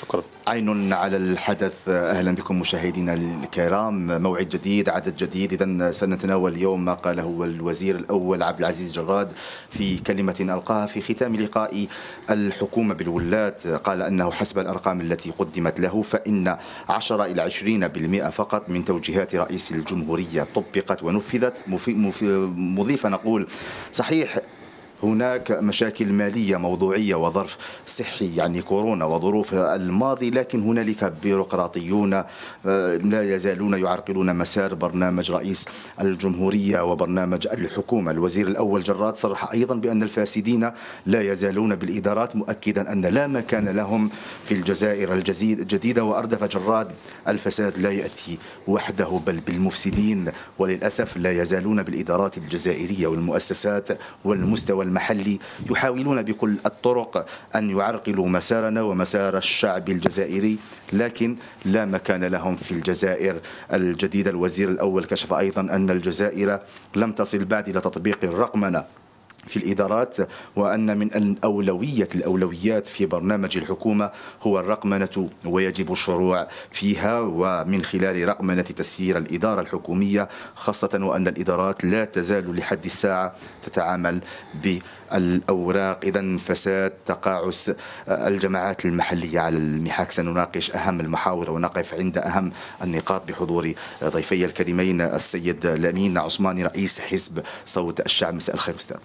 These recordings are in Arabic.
شكرا عين على الحدث اهلا بكم مشاهدينا الكرام موعد جديد عدد جديد اذا سنتناول اليوم ما قاله الوزير الاول عبد العزيز جراد في كلمه القاها في ختام لقاء الحكومه بالولاة قال انه حسب الارقام التي قدمت له فان 10 الى 20% فقط من توجيهات رئيس الجمهوريه طبقت ونفذت مضيفا نقول صحيح هناك مشاكل مالية موضوعية وظرف صحي يعني كورونا وظروف الماضي لكن هنالك بيروقراطيون آه، لا يزالون يعرقلون مسار برنامج رئيس الجمهورية وبرنامج الحكومة الوزير الأول جرات صرح أيضا بأن الفاسدين لا يزالون بالإدارات مؤكدا أن لا مكان لهم في الجزائر الجديدة وأردف جراد الفساد لا يأتي وحده بل بالمفسدين وللأسف لا يزالون بالإدارات الجزائرية والمؤسسات والمستوى المحلي يحاولون بكل الطرق أن يعرقلوا مسارنا ومسار الشعب الجزائري لكن لا مكان لهم في الجزائر الجديدة الوزير الأول كشف أيضا أن الجزائر لم تصل بعد إلى تطبيق الرقمنة في الإدارات وأن من أولوية الأولويات في برنامج الحكومة هو الرقمنة ويجب الشروع فيها ومن خلال رقمنة تسيير الإدارة الحكومية خاصة وأن الإدارات لا تزال لحد الساعة تتعامل ب الأوراق إذا فساد تقاعس الجماعات المحلية على المحاك سنناقش أهم المحاور ونقف عند أهم النقاط بحضور ضيفي الكريمين السيد لامين عثماني رئيس حزب صوت الشعب مساء الخير أستاذ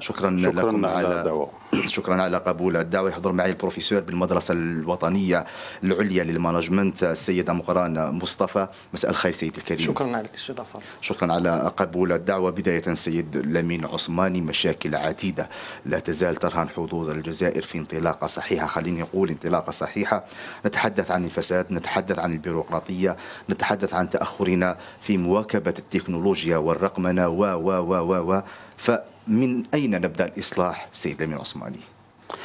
شكرا, شكرا لكم على, الدعوة شكرا على قبول الدعوه يحضر معي البروفيسور بالمدرسه الوطنيه العليا للمانجمنت السيد مقران مصطفى مساء الخير سيد الكريم شكرا على الاستضافه شكرا على قبول الدعوه بدايه سيد لمين عثماني مشاكل عديده لا تزال ترهن حظوظ الجزائر في انطلاقه صحيحه خليني اقول انطلاقه صحيحه نتحدث عن الفساد نتحدث عن البيروقراطيه نتحدث عن تاخرنا في مواكبه التكنولوجيا والرقمنه و و و و, و. ف من أين نبدأ الإصلاح سيد الأمير عثماني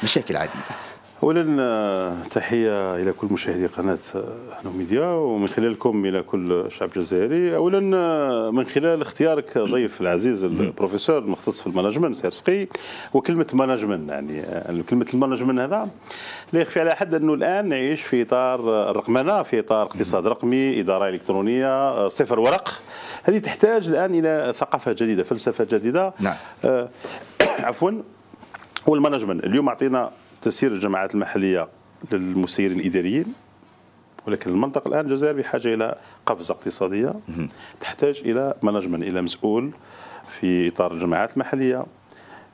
مشاكل عديدة اولا تحيه الى كل مشاهدي قناه نوميديا ومن خلالكم الى كل الشعب الجزائري اولا من خلال اختيارك ضيف العزيز البروفيسور المختص في المانجمنت سيرسقي وكلمه مانجمنت يعني كلمه المانجمنت هذا لا يخفي على احد انه الان نعيش في اطار الرقمنه في اطار اقتصاد رقمي اداره الكترونيه صفر ورق هذه تحتاج الان الى ثقافه جديده فلسفه جديده نعم. آه، عفوا والمانجمنت اليوم اعطينا تسيير الجماعات المحليه للمسيرين الاداريين ولكن المنطقه الان الجزائر بحاجه الى قفزه اقتصاديه تحتاج الى مانجمن الى مسؤول في اطار الجماعات المحليه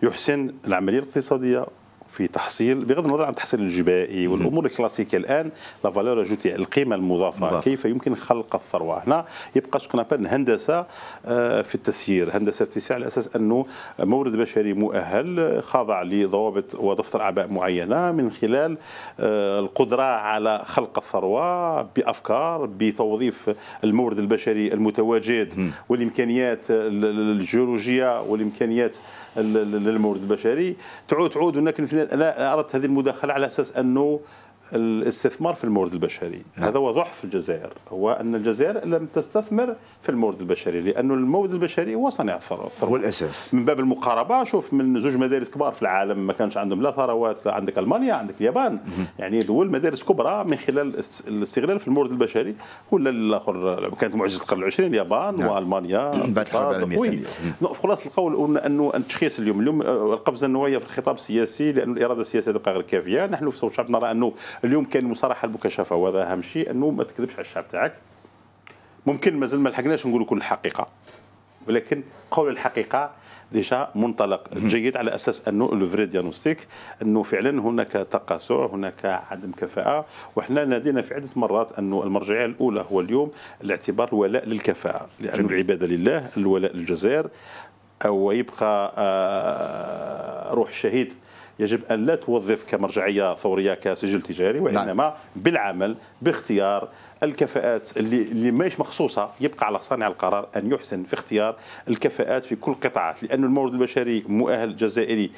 يحسن العمليه الاقتصاديه في تحصيل بغض النظر عن التحصيل الجبائي والامور الكلاسيكيه الان لا فالور اجوتي القيمه المضافه مضافة. كيف يمكن خلق الثروه هنا يبقى سكون ابل هندسه آه، في التسيير هندسه في التسيير على اساس انه مورد بشري مؤهل خاضع لضوابط ودفتر اعباء معينه من خلال آه، القدره على خلق الثروه بافكار بتوظيف المورد البشري المتواجد والامكانيات الجيولوجيه والامكانيات للمورد البشري تعود تعود هناك لا أردت هذه المداخلة على أساس أنه الاستثمار في المورد البشري نعم. هذا هو ضعف الجزائر هو أن الجزائر لم تستثمر في المورد البشري لأنه المورد البشري هو صنع الثروة هو الأساس من باب المقاربة شوف من زوج مدارس كبار في العالم ما كانش عندهم لا ثروات لا عندك ألمانيا عندك اليابان يعني دول مدارس كبرى من خلال الاستغلال في المورد البشري ولا الآخر كانت معجزة القرن العشرين اليابان نعم. وألمانيا بعد الحرب العالمية خلاص القول أنه التشخيص اليوم اليوم القفزة النوعية في الخطاب السياسي لأنه الإرادة السياسية تبقى غير كافية نحن في الشعب نرى أنه اليوم كاين المصارحه المكشفه وهذا اهم شيء انه ما تكذبش على الشعب تاعك ممكن مازال ما لحقناش نقولوا كل الحقيقه ولكن قول الحقيقه ديجا منطلق جيد على اساس انه لو فري ديانوستيك انه فعلا هناك تقاسع هناك عدم كفاءه وحنا نادينا في عده مرات انه المرجعيه الاولى هو اليوم الاعتبار الولاء للكفاءه لان العباده لله الولاء للجزائر ويبقى آه، روح الشهيد يجب أن لا توظف كمرجعية فوريه كسجل تجاري نعم. وإنما نعم. بالعمل باختيار الكفاءات اللي اللي ماهيش مخصوصه يبقى على صانع القرار ان يحسن في اختيار الكفاءات في كل القطاعات لأن المورد البشري مؤهل جزائري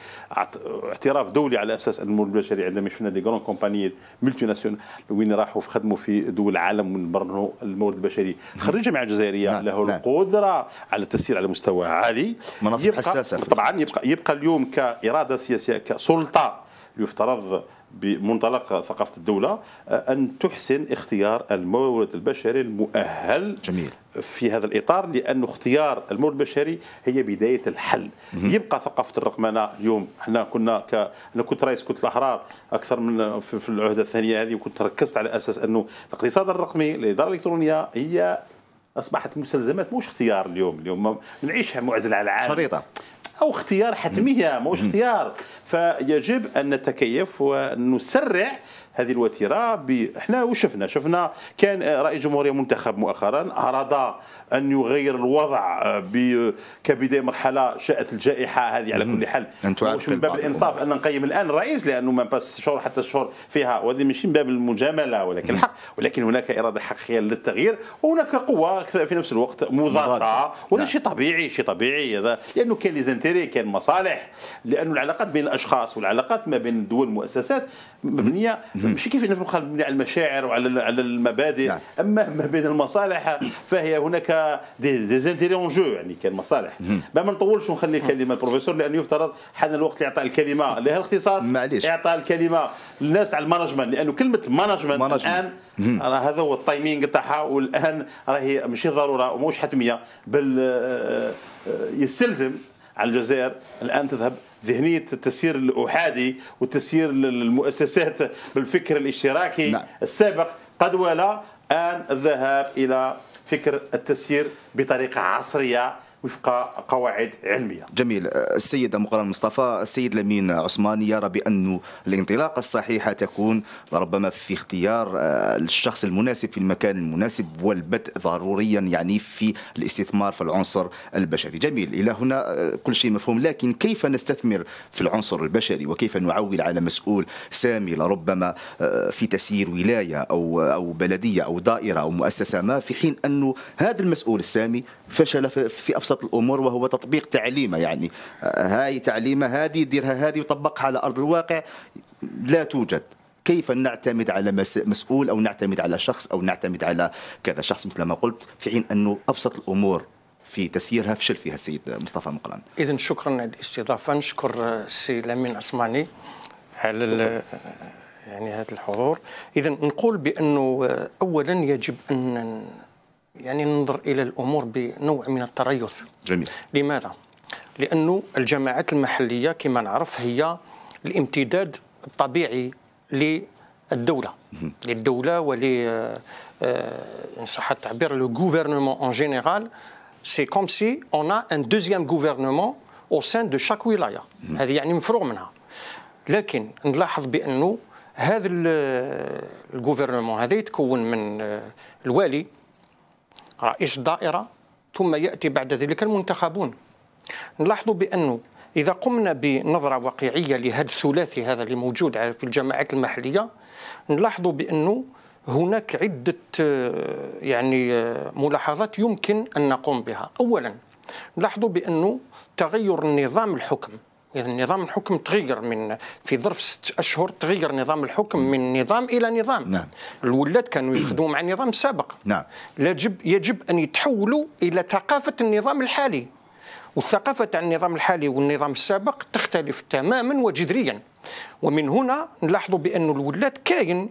اعتراف دولي على اساس ان المورد البشري عندما شفنا دي غران كومباني ملتي ناسيونال وين راحوا في خدموا في دول العالم ونبرنوا المورد البشري خرج مع الجزائريه نعم، له نعم. القدره على التسيير على مستوى عالي مناصب حساسه طبعا يبقى يبقى اليوم كاراده سياسيه كسلطه يفترض بمنطلق ثقافه الدوله آه، ان تحسن اختيار المورد البشري المؤهل جميل في هذا الاطار لانه اختيار المورد البشري هي بدايه الحل مم. يبقى ثقافه الرقمنه اليوم احنا كنا ك... انا كنت رئيس كتله الاحرار اكثر من في العهده الثانيه هذه وكنت ركزت على اساس انه الاقتصاد الرقمي الاداره الالكترونيه هي اصبحت مسلزمات مش اختيار اليوم اليوم نعيشها معزل على العالم شريطة او اختيار حتميه ماهوش اختيار فيجب ان نتكيف ونسرع هذه الوتيره ب... احنا وشفنا شفنا كان رئيس جمهوريه منتخب مؤخرا اراد ان يغير الوضع آه، كبدايه مرحله شاءت الجائحه هذه على كل حال مش من باب الانصاف ان نقيم الان الرئيس لانه ما باس شهور حتى شهور فيها وهذه ماشي من باب المجامله ولكن الحق ولكن هناك اراده حقيقيه للتغيير وهناك قوه في نفس الوقت مضادة وهذا شيء نعم. طبيعي شيء طبيعي هذا لانه كان ليزانتيري كان مصالح لانه العلاقات بين الاشخاص والعلاقات ما بين الدول المؤسسات مبنيه ماشي كيف انه على المشاعر وعلى على المبادئ نعم. اما ما بين المصالح فهي هناك دي زانتيري اون جو يعني كان مصالح ما ما نطولش ونخلي الكلمه البروفيسور لانه يفترض حان الوقت اللي يعطى الكلمه لها الاختصاص معليش يعطى الكلمه للناس على المانجمنت لانه كلمه مانجمنت الان راه هذا هو التايمينغ تاعها والان راهي ماشي ضروره وموش حتميه بل آه، آه، يستلزم على الجزائر الان تذهب ذهنيه التسيير الاحادي وتسيير المؤسسات بالفكر الاشتراكي نعم. السابق قد ولا ان الذهاب الى فكر التسيير بطريقه عصريه وفق قواعد علميه. جميل السيد مقرن مصطفى السيد لمين عثماني يرى بأن الانطلاقه الصحيحه تكون ربما في اختيار آه، الشخص المناسب في المكان المناسب والبدء ضروريا يعني في الاستثمار في العنصر البشري. جميل الى هنا آه، كل شيء مفهوم لكن كيف نستثمر في العنصر البشري وكيف نعول على مسؤول سامي لربما آه، في تسيير ولايه او او بلديه او دائره او مؤسسه ما في حين انه هذا المسؤول السامي فشل في ابسط الامور وهو تطبيق تعليمه يعني آه، هاي تعليمه هذه ديرها هذه وطبقها على ارض الواقع لا توجد كيف نعتمد على مسؤول او نعتمد على شخص او نعتمد على كذا شخص مثل ما قلت في حين انه ابسط الامور في تسييرها فشل فيها السيد مصطفى مقران. اذا شكرا على الاستضافه، نشكر السيد لامين عثماني على يعني هذا الحضور، اذا نقول بانه اولا يجب ان يعني ننظر الى الامور بنوع من التريث جميل لماذا لانه الجماعات المحليه كما نعرف هي الامتداد الطبيعي للدوله للدوله ول آه، ان صح التعبير لو غوفرنمون اون جينيرال سي كوم سي اون ا ان دوزيام غوفرنمون او سان دو شاك ولايه هذه يعني مفروغ منها لكن نلاحظ بانه هذا الغوفرنمون آه، هذا يتكون من آه، الوالي رئيس دائره ثم يأتي بعد ذلك المنتخبون نلاحظ بأنه إذا قمنا بنظرة واقعية لهذا الثلاثي هذا اللي موجود في الجماعات المحلية نلاحظ بأنه هناك عدة يعني ملاحظات يمكن أن نقوم بها أولا نلاحظ بأنه تغير النظام الحكم إذا نظام الحكم تغير من في ظرف ست أشهر تغير نظام الحكم من نظام إلى نظام نعم. الولاد كانوا يخدموا مع النظام السابق نعم. يجب, يجب أن يتحولوا إلى ثقافة النظام الحالي والثقافة تاع النظام الحالي والنظام السابق تختلف تماما وجذريا ومن هنا نلاحظ بأن الولاد كاين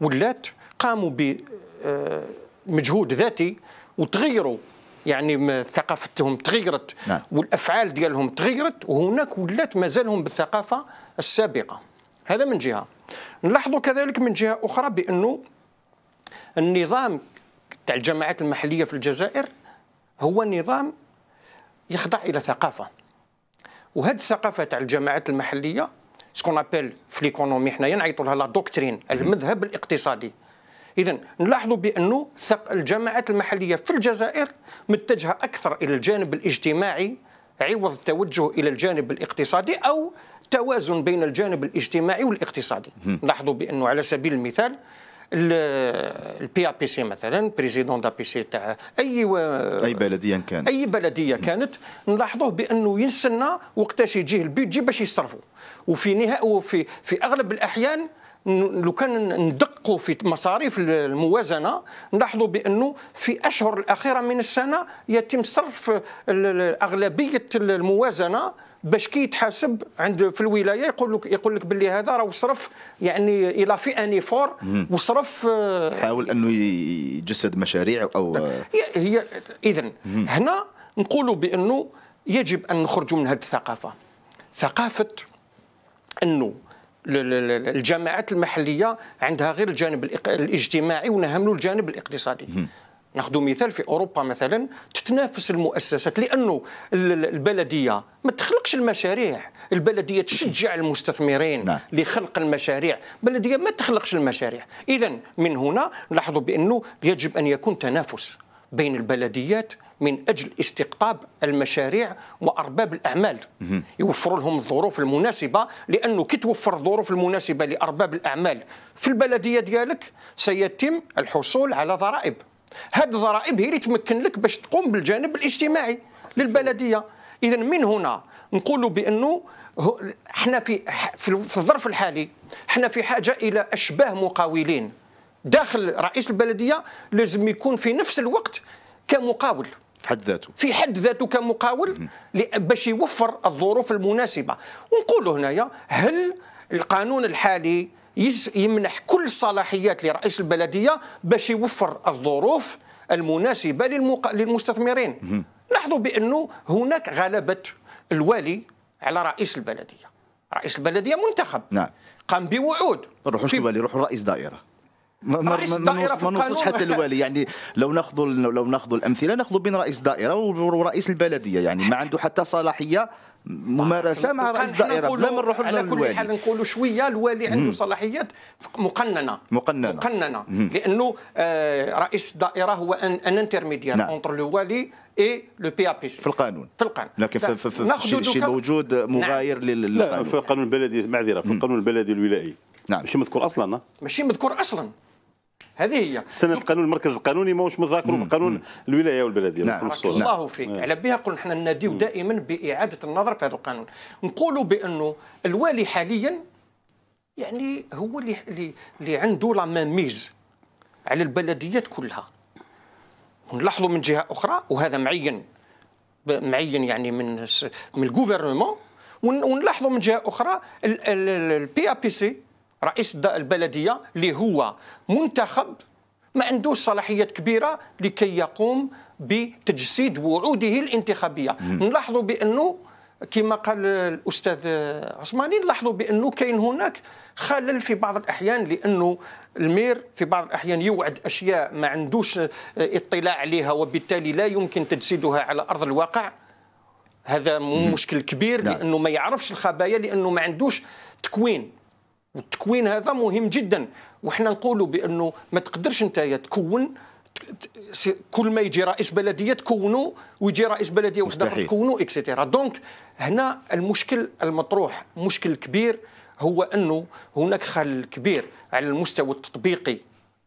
ولات قاموا بمجهود آه، ذاتي وتغيروا يعني ثقافتهم تغيرت نعم. والافعال ديالهم تغيرت وهناك ولات مازالهم بالثقافه السابقه هذا من جهه نلاحظ كذلك من جهه اخرى بانه النظام تاع الجماعات المحليه في الجزائر هو نظام يخضع الى ثقافه وهذه الثقافه تاع الجماعات المحليه سكون ابيل في ليكونومي حنايا نعيطوا لها لا دوكترين المذهب الاقتصادي إذا نلاحظ بأنه الجماعات المحلية في الجزائر متجهة أكثر إلى الجانب الاجتماعي عوض التوجه إلى الجانب الاقتصادي أو توازن بين الجانب الاجتماعي والاقتصادي لاحظوا بأنه على سبيل المثال البي ا بي سي مثلا بريزيدون دا بي سي تاع اي و... اي بلديه كانت اي بلديه كانت نلاحظوه بانه ينسنى وقتاش يجيه البيدجي باش يصرفوا وفي نهايه وفي في اغلب الاحيان لو كان ندقوا في مصاريف الموازنه نلاحظوا بانه في اشهر الاخيره من السنه يتم صرف اغلبيه الموازنه باش كي يتحاسب عند في الولايه يقول لك يقول لك باللي هذا راه صرف يعني الى في اني فور وصرف آه، حاول انه يجسد مشاريع او آه. هي اذا هنا نقولوا بانه يجب ان نخرجوا من هذه الثقافه ثقافه انه الجماعات المحليه عندها غير الجانب الاجتماعي ونهملوا الجانب الاقتصادي ناخذ مثال في اوروبا مثلا تتنافس المؤسسات لانه البلديه ما تخلقش المشاريع البلديه تشجع المستثمرين نعم. لخلق المشاريع البلديه ما تخلقش المشاريع اذا من هنا نلاحظ بانه يجب ان يكون تنافس بين البلديات من اجل استقطاب المشاريع وارباب الاعمال يوفروا لهم الظروف المناسبه لانه كي توفر الظروف المناسبه لارباب الاعمال في البلديه ديالك سيتم الحصول على ضرائب هذه الضرائب هي اللي تمكن لك باش تقوم بالجانب الاجتماعي للبلديه اذا من هنا نقول بانه احنا في في الظرف الحالي احنا في حاجه الى اشباه مقاولين داخل رئيس البلديه لازم يكون في نفس الوقت كمقاول حد ذاته في حد ذاته كمقاول باش يوفر الظروف المناسبه ونقولوا هنايا هل القانون الحالي يمنح كل الصلاحيات لرئيس البلديه باش يوفر الظروف المناسبه للمق... للمستثمرين لاحظوا بانه هناك غلبه الوالي على رئيس البلديه رئيس البلديه منتخب نعم قام بوعود نروحوش في... الوالي نروحوا رئيس دائره ما ما ما نوصلش حتى الوالي يعني لو ناخذ لو ناخذ الامثله ناخذ بين رئيس دائره ورئيس البلديه يعني ما عنده حتى صلاحيه ممارسه طيب، مع رئيس دائره بلا ما نروحوا على كل حال نقولوا شويه الوالي عنده صلاحيات مقننه مقننه مقننه لانه آه، رئيس الدائره هو ان انترميديان نعم. اونتر الوالي اي لو بي ا بي سي في القانون في القانون لكن في, في, في شيء موجود نعم. مغاير نعم. للقانون لا في القانون البلدي معذره في القانون البلدي الولائي نعم ماشي مذكور اصلا ماشي مذكور اصلا هذه هي سنه القانون المركز القانوني ماهوش متذاكروا في قانون الولايه والبلديه نعم. الله فيك نعم. على بها قلنا احنا نناديو دائما باعاده النظر في هذا القانون نقولوا بانه الوالي حاليا يعني هو اللي اللي عنده لا ميز على البلديات كلها نلاحظوا من جهه اخرى وهذا معين معين يعني من من الجوفرنمون ونلاحظوا من جهه اخرى البي ا بي سي رئيس البلديه اللي هو منتخب ما عندوش صلاحيات كبيره لكي يقوم بتجسيد وعوده الانتخابيه نلاحظوا بانه كما قال الاستاذ عثماني نلاحظوا بانه كاين هناك خلل في بعض الاحيان لانه المير في بعض الاحيان يوعد اشياء ما عندوش اطلاع عليها وبالتالي لا يمكن تجسيدها على ارض الواقع هذا مشكل كبير نعم. لانه ما يعرفش الخبايا لانه ما عندوش تكوين والتكوين هذا مهم جدا وحنا نقولوا بانه ما تقدرش انت تكون كل ما يجي رئيس بلديه تكونوا ويجي رئيس بلديه اخر تكونوا اكسيتيرا دونك هنا المشكل المطروح مشكل كبير هو انه هناك خلل كبير على المستوى التطبيقي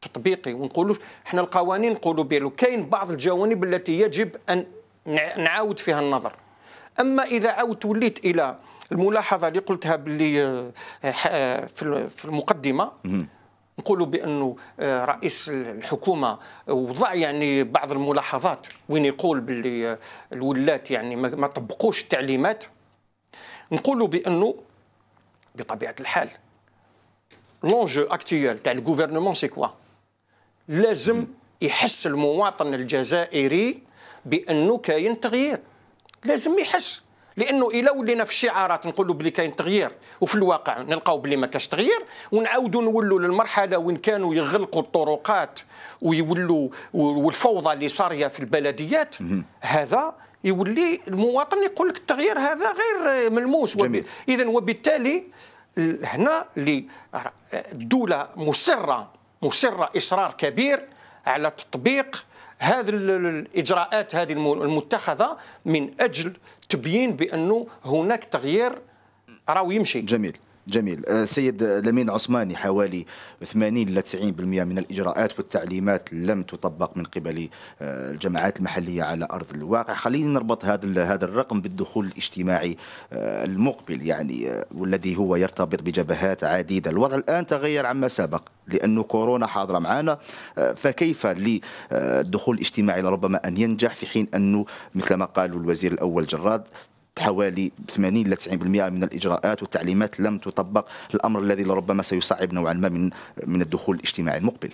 تطبيقي ونقولوا حنا القوانين نقولوا بلو كاين بعض الجوانب التي يجب ان نعاود فيها النظر اما اذا عاودت وليت الى الملاحظه اللي قلتها باللي آه، آه، في المقدمه نقولوا بانه آه، رئيس الحكومه وضع يعني بعض الملاحظات وين يقول باللي الولات يعني ما طبقوش التعليمات نقولوا بانه بطبيعه الحال لونجو اكتويال تاع الغوفرنمون سي كوا لازم يحس المواطن الجزائري بانه كاين تغيير لازم يحس لانه الا ولينا في الشعارات نقولوا بلي كاين تغيير وفي الواقع نلقاو بلي ما كاش تغيير ونعاودوا نولوا للمرحله وين كانوا يغلقوا الطرقات ويولوا والفوضى اللي صاريه في البلديات هذا يولي المواطن يقول لك التغيير هذا غير ملموس اذا وبالتالي هنا اللي الدوله مصره مصره اصرار كبير على تطبيق هذه الاجراءات هذه المتخذه من اجل تبيين بانه هناك تغيير راهو يمشي جميل جميل آه، سيد لمين عثماني حوالي 80 إلى 90% من الإجراءات والتعليمات لم تطبق من قبل آه، الجماعات المحلية على أرض الواقع خلينا نربط هذا هذا الرقم بالدخول الاجتماعي آه، المقبل يعني والذي هو يرتبط بجبهات عديدة الوضع الآن تغير عما سبق لأن كورونا حاضرة معنا فكيف للدخول الاجتماعي لربما أن ينجح في حين أنه مثل ما قالوا الوزير الأول جراد حوالي 80 الى 90% من الاجراءات والتعليمات لم تطبق الامر الذي لربما سيصعب نوعا ما من من الدخول الاجتماعي المقبل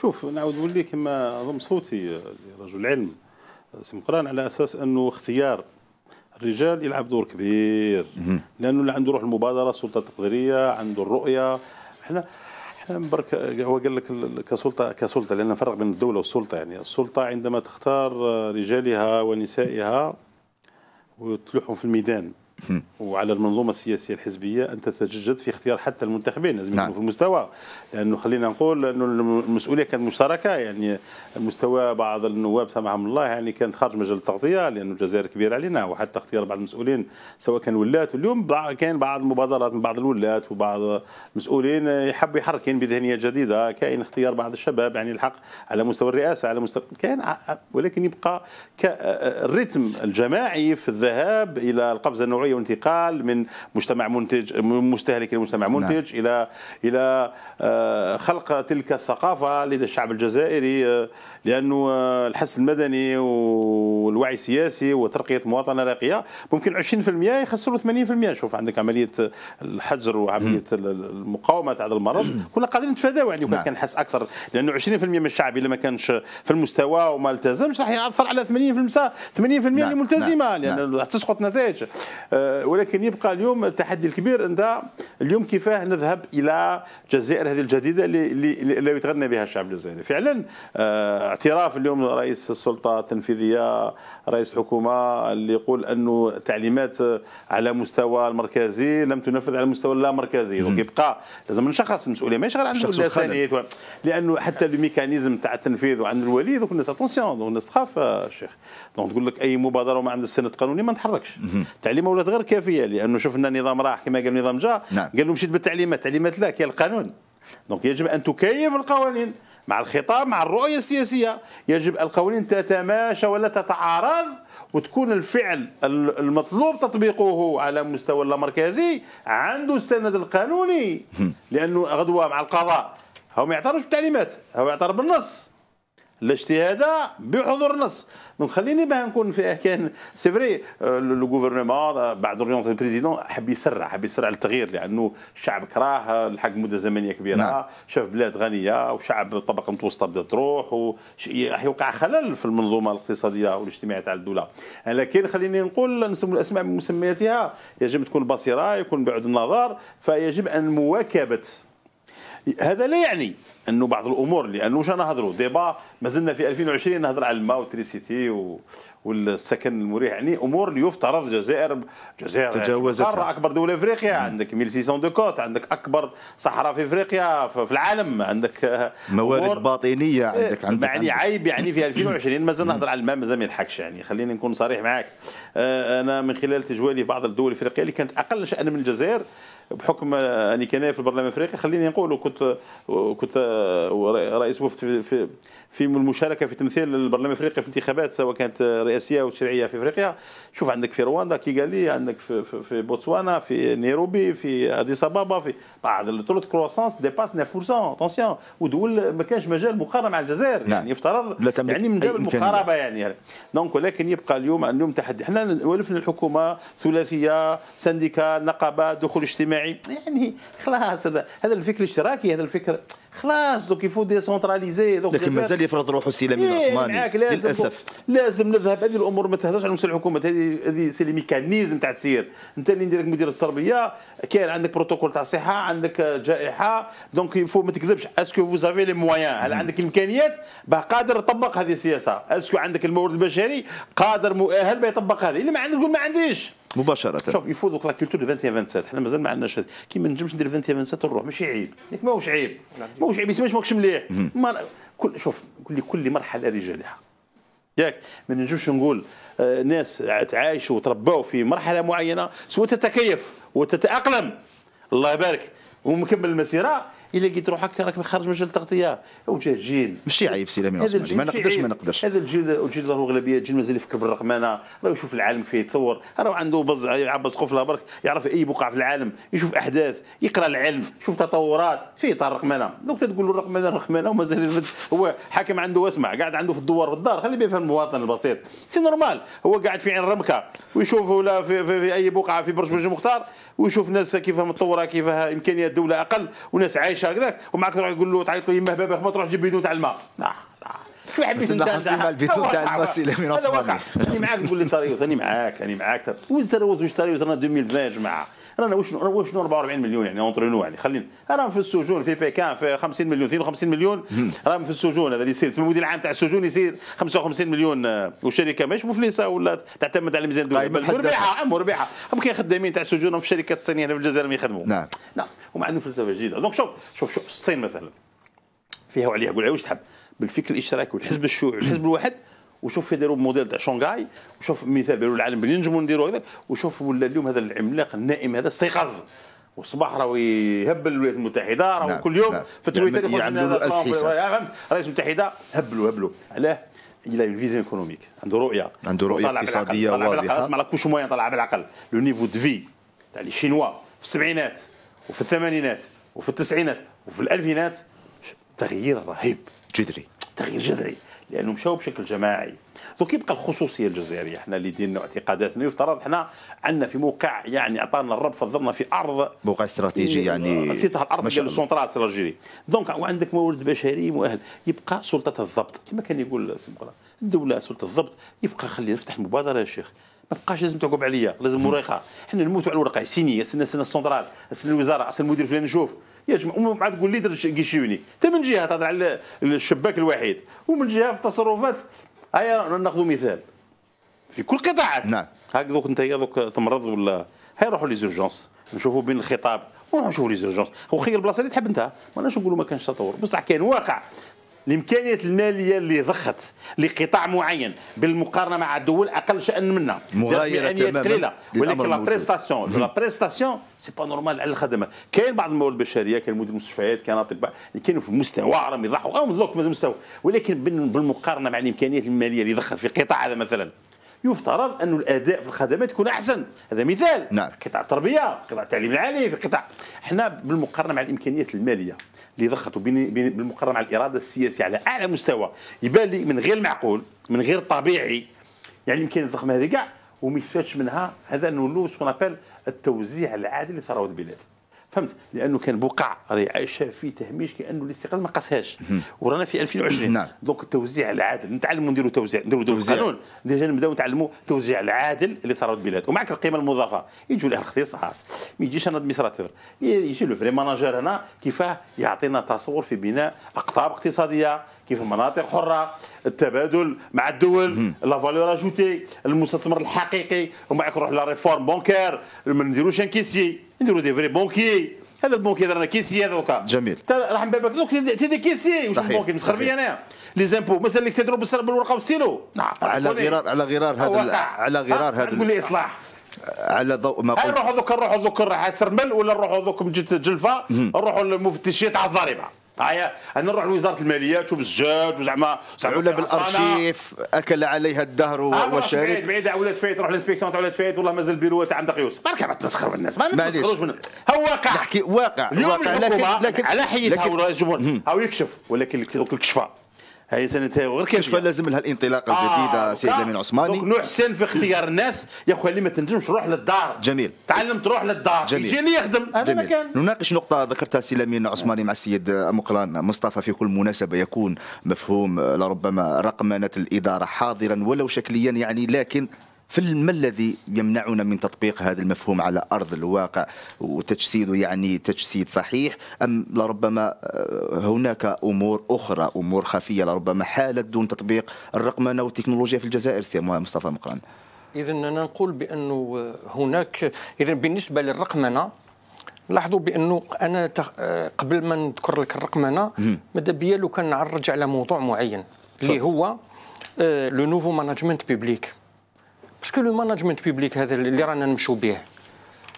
شوف نعود ولي كما اظن صوتي آه، رجل العلم آه، سمقران على اساس انه اختيار الرجال يلعب دور كبير لانه اللي عنده روح المبادره السلطه التقديريه عنده الرؤيه احنا احنا برك آه، هو قال لك كسلطه كسلطه لان نفرق بين الدوله والسلطه يعني السلطه عندما تختار رجالها ونسائها ويطلعهم في الميدان وعلى المنظومه السياسيه الحزبيه ان تتجدد في اختيار حتى المنتخبين لازم يكونوا نعم. في المستوى لانه خلينا نقول انه المسؤوليه كانت مشتركه يعني مستوى بعض النواب سامحهم الله يعني كانت خارج مجال التغطيه لانه الجزائر كبيره علينا وحتى اختيار بعض المسؤولين سواء كان ولات اليوم كان بعض المبادرات من بعض الولات وبعض المسؤولين يحب يحركين بذهنيه جديده كاين اختيار بعض الشباب يعني الحق على مستوى الرئاسه على مستوى كان ولكن يبقى آه، آه، الرتم الجماعي في الذهاب الى القفزه النوعيه الرفاهيه والانتقال من مجتمع منتج مستهلك الى مجتمع نعم. منتج نعم. الى الى آه، خلق تلك الثقافه لدى الشعب الجزائري آه، لانه الحس المدني والوعي السياسي وترقيه مواطنه راقيه ممكن 20% يخسروا 80% شوف عندك عمليه الحجر وعمليه المقاومه تاع المرض كنا قادرين نتفاداو يعني وكان نحس نعم. اكثر لانه 20% من الشعب اذا ما كانش في المستوى وما التزمش راح ياثر على 80% 80% نعم، اللي ملتزمه نعم، لان تسقط نتائج آه، ولكن يبقى اليوم التحدي الكبير انت اليوم كيفاه نذهب الى الجزائر هذه الجديده اللي اللي يتغنى بها الشعب الجزائري فعلا آه، اعتراف اليوم رئيس السلطه التنفيذيه رئيس الحكومه اللي يقول انه تعليمات على مستوى المركزي لم تنفذ على مستوى اللا مركزي دونك يبقى لازم نشخص المسؤوليه ماشي غير عند اللسانيات لانه حتى الميكانيزم تاع التنفيذ وعند الولي دوك الناس اتونسيون دوك الناس تخاف الشيخ دونك تقول لك اي مبادره وما عندها السند القانوني ما نتحركش التعليمه ولات غير كافيه لانه شفنا نظام راح كما قال نظام جا نعم. قال له مشيت بالتعليمات تعليمات لا كاين القانون دونك يجب أن تكيف القوانين مع الخطاب مع الرؤية السياسية يجب القوانين تتماشى ولا تتعارض وتكون الفعل المطلوب تطبيقه على مستوى اللامركزي عنده السند القانوني لأنه غدوة مع القضاء هم ما بالتعليمات هم يعترف بالنص الاجتهاد بحضور نص دونك خليني باه نكون في كان سي فري آه، لو غوفرنمون آه، بعد اوريونت بريزيدون حب يسرع حب يسرع التغيير لانه الشعب كراه الحق مده زمنيه كبيره نعم. شاف بلاد غنيه وشعب الطبقه المتوسطه بدات تروح يوقع خلل في المنظومه الاقتصاديه والاجتماعيه تاع الدوله لكن خليني نقول نسمو الاسماء بمسمياتها يجب تكون بصيره يكون بعد النظر فيجب ان مواكبه هذا لا يعني انه بعض الامور لانه مش نهضروا ديبا مازلنا في 2020 نهضر على الماء والتريسيتي والسكن المريح يعني امور اللي يفترض الجزائر الجزائر تجاوزت قاره اكبر دوله افريقيا عندك 1600 دو كوت عندك اكبر صحراء في افريقيا في العالم عندك آه، موارد باطنيه إيه، عندك عندك يعني عيب يعني في 2020 مازال نهضر على الماء مازال ما يلحقش يعني خليني نكون صريح معاك آه، انا من خلال تجوالي بعض الدول الافريقيه اللي كانت اقل شانا من الجزائر بحكم آه، اني كان في البرلمان الافريقي خليني نقول كنت كنت ورئيس وفد في, في, في المشاركه في تمثيل البرلمان الافريقي في انتخابات سواء كانت رئاسيه او تشريعيه في افريقيا شوف عندك في رواندا كيغالي عندك في, في, في بوتسوانا في نيروبي في اديس ابابا في بعض التروت كروسانس ديباس 9% اتونسيون ودول ما كانش مجال مقارنه مع الجزائر نعم. يعني يفترض لا يعني من باب المقاربه يعني دونك ولكن يبقى اليوم اليوم تحدي احنا ولفنا الحكومه ثلاثيه سنديكا نقابه دخول اجتماعي يعني خلاص هذا هذا الفكر الاشتراكي هذا الفكر خلاص دوك يفو ديسونتراليزي دوك لكن مازال يفرض روحه السي لامين إيه، العثماني معاك لازم للاسف لازم نذهب هذه الامور ما تهضرش على مستوى الحكومات هذه هذه سي لي ميكانيزم تاع تسير انت اللي ندير مدير التربيه كاين عندك بروتوكول تاع الصحه عندك جائحه دونك يفو ما تكذبش اسكو فو زافي لي موان هل عندك الامكانيات باه قادر تطبق هذه السياسه اسكو عندك المورد البشري قادر مؤهل باه يطبق هذه اللي ما عندك ما عنديش مباشره شوف يفوض دوك لا كولتور 21 27 حنا مازال ما عندناش كي ما نجمش ندير 21 27 نروح ماشي عيب ياك ماهوش عيب ماهوش عيب ماهوش ماكش مليح ما كل شوف كل كل مرحله رجالها ياك ما نجمش نقول آه، ناس تعايشوا وتربوا في مرحله معينه سوى تتكيف وتتاقلم الله يبارك ومكمل المسيره الا لقيت روحك راك خارج مجال التغطيه وجه جيل ماشي عيب سي لامين عثماني ما نقدرش ما نقدرش هذا الجيل الجيل راهو اغلبيه جيل مازال يفكر بالرقمنه راه يشوف العالم كيف يتصور راه عنده بز يعبس قفله برك يعرف اي بقعه في العالم يشوف احداث يقرا العلم يشوف تطورات في اطار الرقمنه دونك تقول له الرقمنه الرقمنه ومازال هو حاكم عنده اسمع قاعد عنده في الدوار في الدار خلي بيفهم المواطن البسيط سي نورمال هو قاعد في عين رمكه ويشوف ولا في, في, في اي بقعه في برج المختار ويشوف ناس كيفها متطوره كيفها امكانيات دوله اقل وناس عايشه تعيش هكذاك ومعك تروح يقول له تعيط له يما باباك ما تروح تجيب بيدو تاع الماء لا لا كيف حبيت انت الفيتو تاع الماء من انا معاك تقول لي تريوث انا معاك انا معاك وين تروث واش تريوث انا 2020 جماعه رانا واش واش 44 مليون يعني اونترينو يعني خلينا راهم في السجون في بيكان في 50 مليون 52 مليون راهم في السجون هذا اللي يصير المدير العام تاع السجون يصير 55 مليون آه، والشركه ماهيش مفلسه ولا تعتمد على الميزان الدولي طيب، بل مربحه مربحه هم كاين خدامين تاع السجون في الشركات الصينيه هنا في الجزائر ما يخدموا نعم نعم هما عندهم فلسفه جديده دونك شوف شوف شوف الصين مثلا فيها وعليها قول عليها واش تحب بالفكر الاشتراكي والحزب الشيوعي والحزب الواحد وشوف يديروا موديل تاع شونغاي وشوف مثال بيرو العالم بلي نجموا نديروا هذاك وشوف ولا اليوم هذا العملاق النائم هذا استيقظ والصباح راهو يهبل الولايات المتحده راهو نعم كل يوم نعم في تويتر يعني يعملوا له حساب المتحده هبلوا هبلوا علاه الى اون فيزيون ايكونوميك عنده رؤيه عنده رؤيه اقتصاديه واضحه اسمع لا كوش موان طلع بالعقل لو نيفو دو في تاع لي شينوا في السبعينات وفي الثمانينات وفي التسعينات وفي الالفينات تغيير رهيب جذري تغيير جذري لانه مشاو بشكل جماعي دوك يبقى الخصوصيه الجزائريه احنا اللي ديننا واعتقاداتنا يفترض احنا عندنا في موقع يعني اعطانا الرب فضلنا في ارض موقع استراتيجي يعني في الارض ديال السنترال الجيري دونك وعندك موارد بشري مؤهل يبقى سلطه الضبط كما كان يقول سمقرا الدوله سلطه الضبط يبقى خلينا نفتح مبادره يا شيخ ما بقاش لازم تعقب عليا لازم ورقه حنا نموتوا على الورقه سيني سنه سنه السونترال سنه الوزاره سنه المدير فلان نشوف يجمع ومن بعد تقول لي كيشيوني حتى من جهه تهضر على الشباك الوحيد ومن جهه في التصرفات هيا ناخذ مثال في كل قطاعات نعم هاك دوك انت دوك تمرض ولا هيا روحوا لي زورجونس نشوفوا بين الخطاب ونروحوا نشوفوا لي زورجونس وخير البلاصه اللي تحب انت ما نقولوا ما كانش تطور بصح كان واقع الامكانيات الماليه اللي ضخت لقطاع معين بالمقارنه مع دول اقل شان منا مغايره تماما ولكن لا بريستاسيون لا بريستاسيون سي با نورمال على الخدمه كاين بعض الموارد البشريه كاين مدير المستشفيات كاين اطباء كانوا في مستوى عالمي يضحوا او من مستوى ولكن بالمقارنه مع الامكانيات الماليه اللي ضخت في قطاع هذا مثلا يفترض أن الأداء في الخدمات يكون أحسن هذا مثال نعم. في قطاع التربية في قطاع التعليم العالي في قطاع احنا بالمقارنة مع الإمكانيات المالية اللي ضخت بالمقارنة مع الإرادة السياسية على أعلى مستوى يبان لي من غير معقول من غير طبيعي يعني يمكن الضخمة هذه كاع وما منها هذا نولو سكون التوزيع العادل لثروة البلاد فهمت لانه كان بقع راهي عايشه في تهميش كانه الاستقلال ما قاسهاش ورانا في 2020 دونك التوزيع العادل نتعلموا نديروا توزيع نديروا توزيع قانون ديجا نبداو نتعلموا التوزيع العادل اللي ثروه البلاد ومعك القيمه المضافه يجوا له الاختصاص ما يجيش انا ادميستراتور يجي لو فري ماناجر هنا كيفاه يعطينا تصور في بناء اقطاب اقتصاديه كيف المناطق حره التبادل مع الدول لا فالور اجوتي المستثمر الحقيقي ومعك نروح لا ريفورم بونكير ما نديروش ان كيسي نديرو دي فري بونكي هذا البنكي درنا كيسي دوكا جميل من بابك دوك سي دي كيسي واش البنكي مسخر بيا انايا لي زامبو مثلا اللي كيضرب بالورقه والستيلو نعم طيب، على غرار على غرار هذا على غرار هذا تقول لي اصلاح على ضوء ما قلت نروحوا دوك نروحوا دوك راح سرمل ولا نروحوا دوك جلفه نروحوا للمفتشيه تاع الضريبه معايا انا نروح لوزاره الماليه الماليات الزجاج وزعما زعما ولا بالارشيف اكل عليها الدهر أه، والشريك بعيد بعيد على ولاد فايت روح للانسبكسيون تاع ولاد فايت والله مازال البيرو تاع عندك يوسف برك ما تمسخروا الناس ما تمسخروش منهم هو واقع نحكي واقع واقع لكن, لكن على حيتها الجمهور هاو يكشف ولكن الكشفه هي سنتها غير كان كيف لازم لها الانطلاقه آه، الجديده آه سيد لمين عثماني نحسن في اختيار الناس يا خويا اللي ما تنجمش روح للدار جميل تعلم تروح للدار يجيني يخدم انا كان نناقش نقطه ذكرتها سيد لمين عثماني مع السيد مقران مصطفى في كل مناسبه يكون مفهوم آه، لربما رقمنه الاداره حاضرا ولو شكليا يعني لكن فما الذي يمنعنا من تطبيق هذا المفهوم على ارض الواقع وتجسيده يعني تجسيد صحيح ام لربما آه، هناك امور اخرى امور خفيه لربما حالت دون تطبيق الرقمنه والتكنولوجيا في الجزائر سي مصطفى مقران اذا انا نقول بانه هناك اذا بالنسبه للرقمنه لاحظوا بانه انا آه، قبل ما نذكر لك الرقمنه ماذا بيا لو كان نعرج على موضوع معين اللي هو لو نوفو مانجمنت بيبليك باسكو لو مانجمنت بيبليك هذا اللي رانا نمشوا به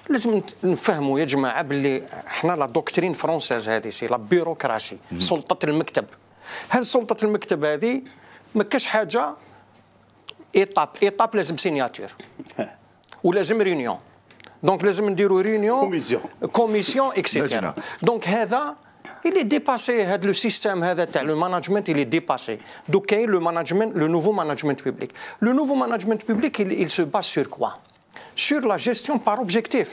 لازم نفهموا يا جماعه باللي حنا لا دوكترين فرونسيز هذه سي لا بيروكراسي سلطه المكتب هل سلطه المكتب هذه ما كاش حاجه ايطاب ايطاب لازم سينياتور ولازم ريونيون دونك لازم نديرو ريونيون كوميسيون كوميسيون اكسيتيرا دونك هذا il ديباسي dépassé. لو سيستيم هذا تاع لو مانجمنت اللي ديباسي دوك كاين لو مانجمنت لو نوفو مانجمنت بوبليك لو نوفو مانجمنت بوبليك il se base sur quoi sur la gestion par objectif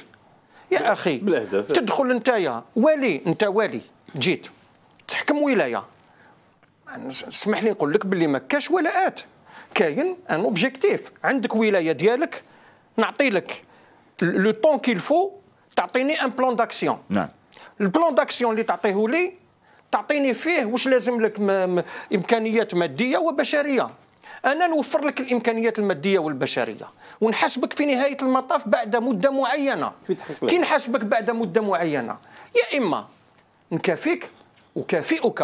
يا اخي بالأهداف. تدخل نتايا ولي انت والي جيت تحكم ولايه اسمح لي نقول لك باللي ما كاش ولاءات كاين ان اوبجيكتيف عندك ولايه ديالك نعطي لك لو طون كيل فو تعطيني ان بلان داكسيون نعم البلان داكسيون اللي تعطيه لي تعطيني فيه واش لازم لك امكانيات ماديه وبشريه انا نوفر لك الامكانيات الماديه والبشريه ونحاسبك في نهايه المطاف بعد مده معينه كي نحاسبك بعد مده معينه يا اما نكافيك وكافئك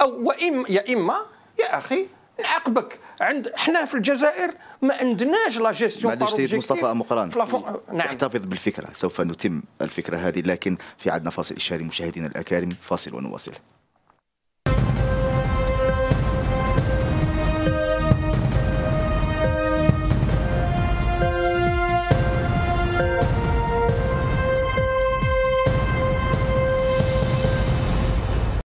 او وإم يا اما يا اخي نعاقبك عند حنا في الجزائر ما عندناش لا جيستيون معليش سيد مصطفى مقران فلافون... نعم احتفظ بالفكره سوف نتم الفكره هذه لكن في عدنا فاصل اشاري مشاهدينا الاكارم فاصل ونواصل